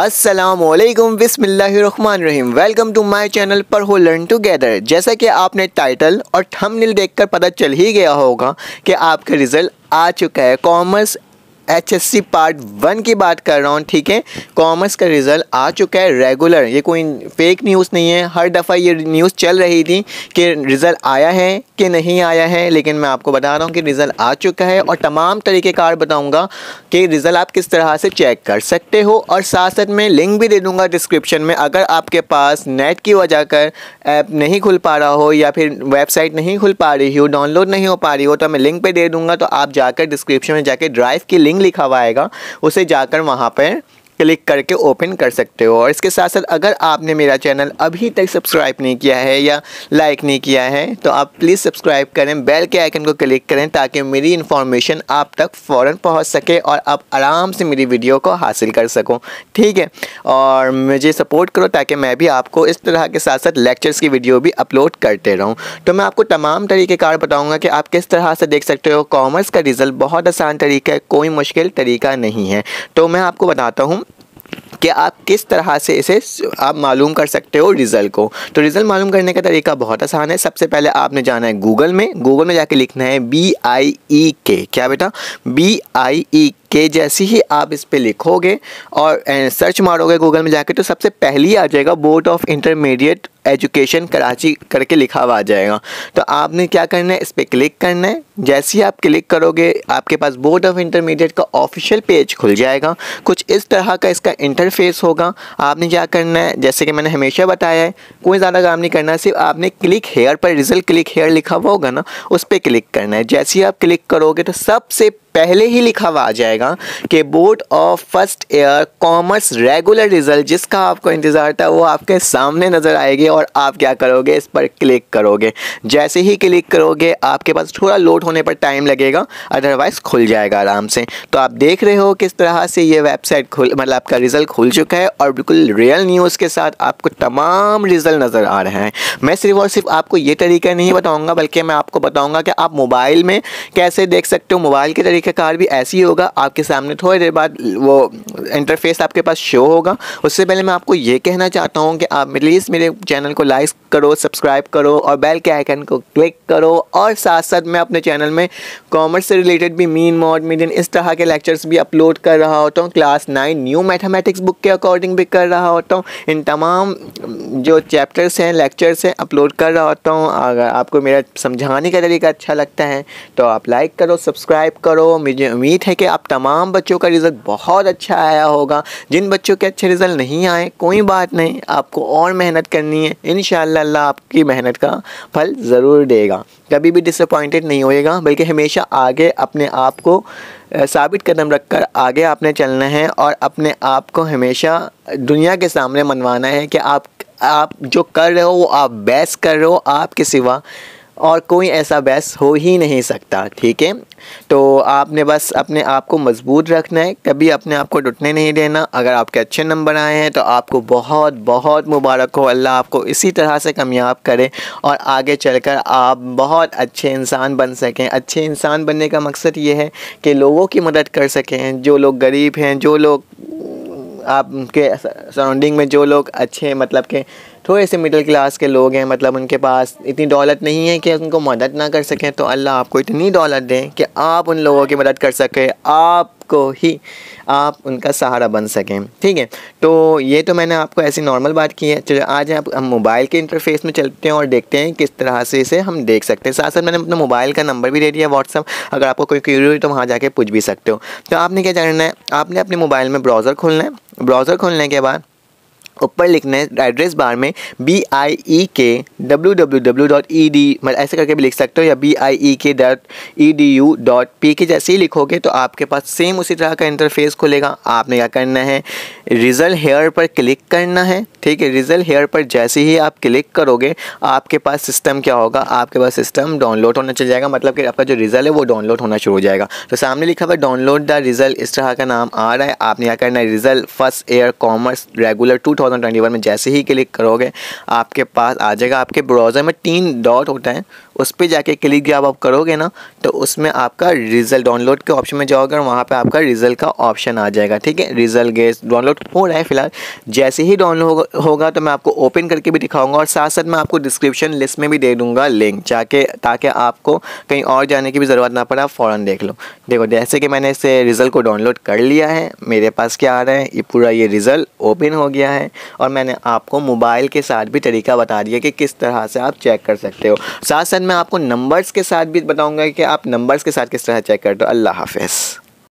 असलकम बिसमीम welcome to my channel पर हो लर्न टुगेदर जैसा कि आपने टाइटल और थंबनेल देखकर पता चल ही गया होगा कि आपका रिज़ल्ट आ चुका है कॉमर्स एचएससी पार्ट वन की बात कर रहा हूँ ठीक है कॉमर्स का रिज़ल्ट आ चुका है रेगुलर ये कोई फेक न्यूज़ नहीं है हर दफ़ा ये न्यूज़ चल रही थी कि रिज़ल्ट आया है कि नहीं आया है लेकिन मैं आपको बता रहा हूँ कि रिज़ल्ट आ चुका है और तमाम तरीक़ेकार बताऊँगा कि रिज़ल्ट आप किस तरह से चेक कर सकते हो और साथ साथ मैं लिंक भी दे दूँगा डिस्क्रिप्शन में अगर आपके पास नेट की वजह कर ऐप नहीं खुल पा रहा हो या फिर वेबसाइट नहीं खुल पा रही हो डाउनलोड नहीं हो पा रही हो तो मैं लिंक पर दे दूँगा तो आप जाकर डिस्क्रिप्शन में जाकर ड्राइव की लिंक लिंक लिखा हुआ आएगा उसे जाकर वहाँ पर क्लिक करके ओपन कर सकते हो और इसके साथ साथ अगर आपने मेरा चैनल अभी तक सब्सक्राइब नहीं किया है या लाइक नहीं किया है तो आप प्लीज़ सब्सक्राइब करें बेल के आइकन को क्लिक करें ताकि मेरी इन्फॉर्मेशन आप तक फ़ौर पहुँच सके और आप आराम से मेरी वीडियो को हासिल कर सको ठीक है और मुझे सपोर्ट करो ताकि मैं भी आपको इस तरह के साथ साथ लेक्चर्स की वीडियो भी अपलोड करते रहूँ तो मैं आपको तमाम तरीक़ेकार बताऊँगा कि आप किस तरह से देख सकते हो कॉमर्स का रिज़ल्ट बहुत आसान तरीका है कोई मुश्किल तरीका नहीं है तो मैं आपको बताता हूँ कि आप किस तरह से इसे आप मालूम कर सकते हो रिज़ल्ट को तो रिज़ल्ट मालूम करने का तरीका बहुत आसान है सबसे पहले आपने जाना है गूगल में गूगल में जाके लिखना है बी आई ई के क्या बेटा बी आई ई के जैसी ही आप इस पर लिखोगे और सर्च मारोगे गूगल में जाके तो सबसे पहली आ जाएगा board of intermediate education Karachi करके लिखा हुआ आ जाएगा तो आपने क्या करना है इस पर क्लिक करना है जैसे ही आप क्लिक करोगे आपके पास बोर्ड ऑफ इंटरमीडिएट का ऑफिशियल पेज खुल जाएगा कुछ इस तरह का इसका इंटरफेस होगा आपने क्या करना है जैसे कि मैंने हमेशा बताया है कोई ज़्यादा काम नहीं करना सिर्फ आपने क्लिक हेयर पर रिजल्ट क्लिक हेयर लिखा हुआ होगा ना उस पर क्लिक करना है जैसे ही आप क्लिक करोगे तो सबसे पहले ही लिखा हुआ आ जाएगा कि board of first year commerce regular result जिसका आपको इंतज़ार था वो आपके सामने नज़र आएगी और आप क्या करोगे इस पर क्लिक करोगे जैसे ही क्लिक करोगे आपके पास थोड़ा लोड होने पर टाइम लगेगा अदरवाइज़ खुल जाएगा आराम से तो आप देख रहे हो किस तरह से ये वेबसाइट खुल मतलब आपका रिज़ल्ट खुल चुका है और बिल्कुल रियल न्यूज़ के साथ आपको तमाम रिज़ल्ट नज़र आ रहे हैं मैं सिर्फ और सिर्फ आपको ये तरीका नहीं बताऊँगा बल्कि मैं आपको बताऊँगा कि आप मोबाइल में कैसे देख सकते हो मोबाइल के तरीके का कार भी ऐसी होगा आपके सामने थोड़ी देर बाद वो इंटरफेस आपके पास शो होगा उससे पहले मैं आपको ये कहना चाहता हूँ कि आप प्लीज़ मेरे चैनल को लाइक करो सब्सक्राइब करो और बेल के आइकन को क्लिक करो और साथ साथ मैं अपने चैनल में कॉमर्स से रिलेटेड भी मीन मॉड मीडियन इस तरह के लेक्चर्स भी अपलोड कर रहा होता हूँ class nine new mathematics book के अकॉर्डिंग भी कर रहा होता हूँ इन तमाम जो चैप्टर्स हैं लेक्चर्स हैं अपलोड कर रहा होता हूँ अगर आपको मेरा समझाने का तरीका अच्छा लगता है तो आप लाइक करो सब्सक्राइब करो मुझे उम्मीद है कि आप तमाम बच्चों का रिज़ल्ट बहुत अच्छा आया होगा जिन बच्चों के अच्छे रिज़ल्ट नहीं आए कोई बात नहीं आपको और मेहनत करनी है इन अल्लाह आपकी मेहनत का फल ज़रूर देगा कभी भी डिसअपॉइंटेड नहीं होएगा बल्कि हमेशा आगे अपने आप को साबित कदम रखकर आगे आपने चलना है और अपने आप को हमेशा दुनिया के सामने मनवाना है कि आप आप जो कर रहे हो वो आप बेस्ट कर रहे हो आपके सिवा और कोई ऐसा बहस हो ही नहीं सकता ठीक है तो आपने बस अपने आप को मजबूत रखना है कभी अपने आप को टूटने नहीं देना अगर आपके अच्छे नंबर आए हैं तो आपको बहुत बहुत मुबारक हो अल्लाह आपको इसी तरह से कामयाब करे और आगे चलकर आप बहुत अच्छे इंसान बन सकें अच्छे इंसान बनने का मकसद ये है कि लोगों की मदद कर सकें जो लोग गरीब हैं जो लोग आपके सराउंडिंग में जो लोग अच्छे मतलब के थोड़े से मिडिल क्लास के लोग हैं मतलब उनके पास इतनी दौलत नहीं है कि उनको मदद ना कर सकें तो अल्लाह आपको इतनी दौलत दें कि आप उन लोगों की मदद कर सकें आपको ही आप उनका सहारा बन सकें ठीक है तो ये तो मैंने आपको ऐसी नॉर्मल बात की है चलो आज आप हम मोबाइल के इंटरफेस में चलते हैं और देखते हैं किस तरह से इसे हम देख सकते हैं साथ साथ मैंने अपना मोबाइल का नंबर भी दे दिया व्हाट्सअप अगर आपको कोई क्यूरी हुई तो वहाँ जाके पूछ भी सकते हो तो आपने क्या करना है आपने अपने मोबाइल में ब्राउज़र खोलना है ब्राउज़र खोलने के बाद ऊपर लिखना है एड्रेस बार में B I E K W W W dot E D मतलब ऐसे करके भी लिख सकते हो या B I E K dot E D U dot P K जैसे ही लिखोगे तो आपके पास सेम उसी तरह का इंटरफेस खुलेगा आपने क्या करना है रिजल्ट हेयर पर क्लिक करना है ठीक है रिजल्ट हेयर पर जैसे ही आप क्लिक करोगे आपके पास सिस्टम क्या होगा आपके पास सिस्टम डाउनलोड होना चल जाएगा मतलब कि आपका जो रिजल्ट है वो डाउनलोड होना शुरू हो जाएगा तो सामने लिखा हुआ डाउनलोड द रिजल्ट इस तरह का नाम आ रहा है आपने क्या करना है result first year commerce regular two 2021 में जैसे ही क्लिक करोगे आपके पास आ जाएगा आपके ब्राउज़र में तीन डॉट होते हैं उस पर जाके क्लिक जब आप करोगे ना तो उसमें आपका रिजल्ट डाउनलोड के ऑप्शन में जाओगे और वहाँ पर आपका रिजल्ट का ऑप्शन आ जाएगा ठीक है रिजल्ट गेस डाउनलोड हो रहा है फिलहाल जैसे ही डाउनलोड होगा तो मैं आपको ओपन करके भी दिखाऊंगा और साथ साथ मैं आपको डिस्क्रिप्शन लिस्ट में भी दे दूंगा लिंक जाके ताकि आपको कहीं और जाने की भी ज़रूरत ना पड़े आप फ़ौर देख लो देखो जैसे कि मैंने इसे रिज़ल्ट को डाउनलोड कर लिया है मेरे पास क्या आ रहा है ये पूरा ये रिज़ल्ट ओपन हो गया है और मैंने आपको मोबाइल के साथ भी तरीका बता दिया कि किस तरह से आप चेक कर सकते हो साथ साथ मैं आपको नंबर्स के साथ भी बताऊंगा कि आप नंबर्स के साथ किस तरह चेक कर हो अल्लाह हाफिज़